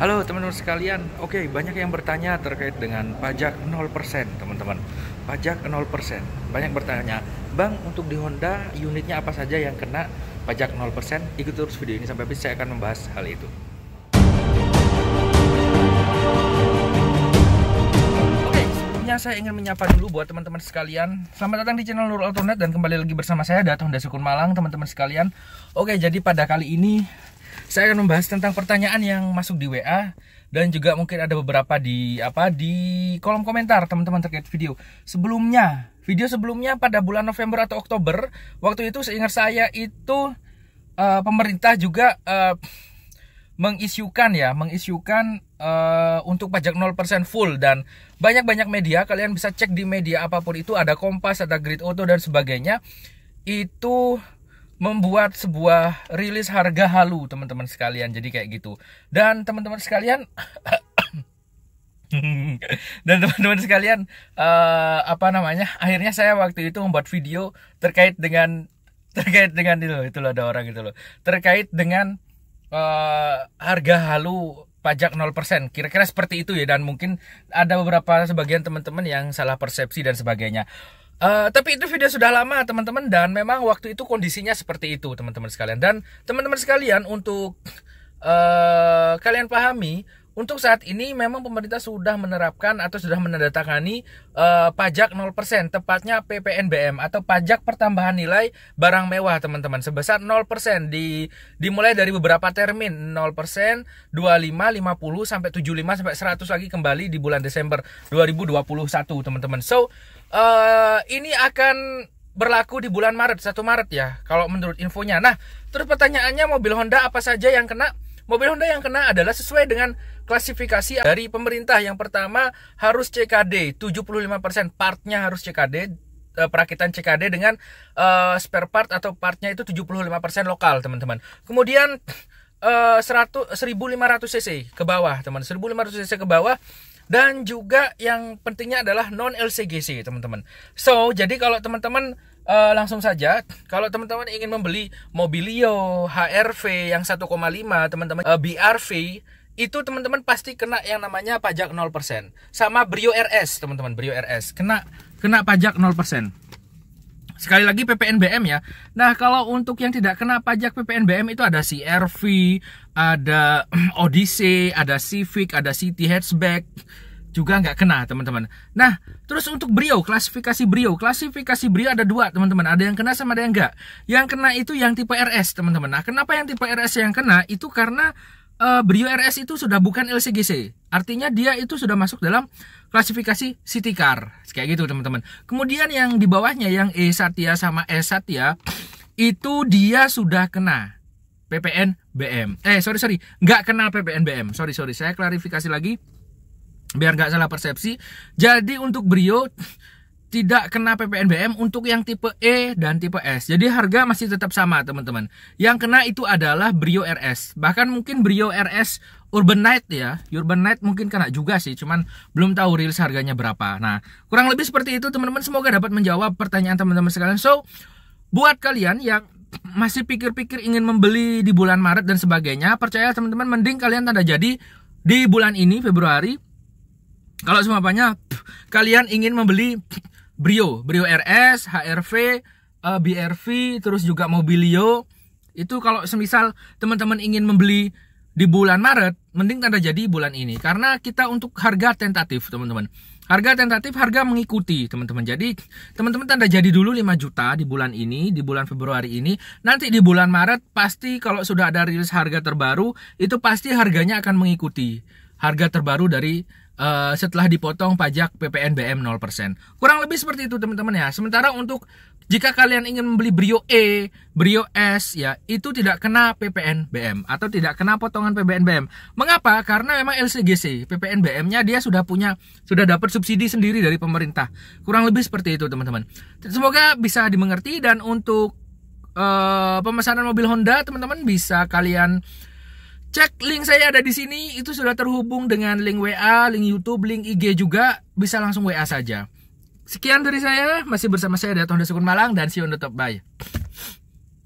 Halo teman-teman sekalian, oke banyak yang bertanya terkait dengan pajak 0% teman-teman Pajak 0%, banyak bertanya Bang untuk di Honda unitnya apa saja yang kena pajak 0% Ikuti terus video ini sampai habis saya akan membahas hal itu Oke, sebelumnya saya ingin menyapa dulu buat teman-teman sekalian Selamat datang di channel Nurul Alternate dan kembali lagi bersama saya Datang Honda Sukun Malang teman-teman sekalian Oke, jadi pada kali ini saya akan membahas tentang pertanyaan yang masuk di WA dan juga mungkin ada beberapa di apa di kolom komentar teman-teman terkait video sebelumnya. Video sebelumnya pada bulan November atau Oktober, waktu itu seingat saya itu uh, pemerintah juga uh, eh, mengisukan ya, mengisukan uh, eh, untuk pajak 0% full dan banyak-banyak media kalian bisa cek di media apapun itu ada Kompas, ada Grid Auto dan sebagainya. Itu membuat sebuah rilis harga halu teman-teman sekalian jadi kayak gitu dan teman-teman sekalian dan teman-teman sekalian uh, apa namanya akhirnya saya waktu itu membuat video terkait dengan terkait dengan itu loh, itu loh ada orang gitu loh terkait dengan uh, harga halu pajak 0% kira-kira seperti itu ya dan mungkin ada beberapa sebagian teman-teman yang salah persepsi dan sebagainya Uh, tapi itu video sudah lama teman-teman dan memang waktu itu kondisinya seperti itu teman-teman sekalian dan teman-teman sekalian untuk uh, kalian pahami untuk saat ini memang pemerintah sudah menerapkan atau sudah menandatangani uh, pajak 0% tepatnya PPNBM atau pajak pertambahan nilai barang mewah teman-teman sebesar 0% di dimulai dari beberapa termin 0%, 25, 50 sampai 75 sampai 100 lagi kembali di bulan Desember 2021 teman-teman. So uh, ini akan berlaku di bulan Maret, 1 Maret ya, kalau menurut infonya. Nah, terus pertanyaannya mobil Honda apa saja yang kena? Mobil Honda yang kena adalah sesuai dengan klasifikasi dari pemerintah. Yang pertama harus CKD, 75% partnya harus CKD, eh, perakitan CKD dengan uh, spare part atau partnya itu 75% lokal, teman-teman. Kemudian uh, 100 1500 cc ke bawah, teman. 1500 cc ke bawah dan juga yang pentingnya adalah non LCGC teman-teman so jadi kalau teman-teman uh, langsung saja kalau teman-teman ingin membeli Mobilio HRV yang 1,5 teman-teman uh, eh, BRV itu teman-teman pasti kena yang namanya pajak 0% sama Brio RS teman-teman Brio RS kena kena pajak 0% Sekali lagi PPNBM ya. Nah, kalau untuk yang tidak kena pajak PPNBM itu ada CRV, ada Odyssey, ada Civic, ada City Hatchback juga nggak kena teman-teman. Nah, terus untuk Brio, klasifikasi Brio, klasifikasi Brio ada dua teman-teman. Ada yang kena sama ada yang nggak. Yang kena itu yang tipe RS teman-teman. Nah, kenapa yang tipe RS yang kena itu karena uh, Brio RS itu sudah bukan LCGC. Artinya dia itu sudah masuk dalam klasifikasi city car. Kayak gitu, teman-teman. Kemudian yang di bawahnya yang E Satya sama S Satya itu dia sudah kena PPN BM. Eh, sorry sorry, nggak kenal PPN BM. Sorry sorry, saya klarifikasi lagi biar nggak salah persepsi. Jadi untuk Brio tidak kena PPNBM untuk yang tipe E dan tipe S. Jadi harga masih tetap sama teman-teman. Yang kena itu adalah Brio RS. Bahkan mungkin Brio RS Urban Night ya. Urban Night mungkin kena juga sih. Cuman belum tahu rilis harganya berapa. Nah kurang lebih seperti itu teman-teman. Semoga dapat menjawab pertanyaan teman-teman sekalian. So buat kalian yang masih pikir-pikir ingin membeli di bulan Maret dan sebagainya. Percaya teman-teman mending kalian tanda jadi di bulan ini Februari. Kalau semuanya kalian ingin membeli Brio, Brio RS, HRV, uh, eh, BRV, terus juga Mobilio. Itu kalau semisal teman-teman ingin membeli di bulan Maret, mending tanda jadi bulan ini karena kita untuk harga tentatif, teman-teman. Harga tentatif, harga mengikuti, teman-teman. Jadi, teman-teman tanda jadi dulu 5 juta di bulan ini, di bulan Februari ini. Nanti di bulan Maret pasti kalau sudah ada rilis harga terbaru, itu pasti harganya akan mengikuti harga terbaru dari uh, setelah dipotong pajak PPNBM 0%. Kurang lebih seperti itu teman-teman ya. Sementara untuk jika kalian ingin membeli Brio E, Brio S ya, itu tidak kena PPNBM atau tidak kena potongan PPNBM. Mengapa? Karena memang LCGC, PPNBM-nya dia sudah punya sudah dapat subsidi sendiri dari pemerintah. Kurang lebih seperti itu teman-teman. Semoga bisa dimengerti dan untuk uh, pemesanan mobil Honda teman-teman bisa kalian Cek link saya ada di sini, itu sudah terhubung dengan link WA, link YouTube, link IG juga, bisa langsung WA saja. Sekian dari saya, masih bersama saya Daton Desukun Malang dan see you on the top. Bye.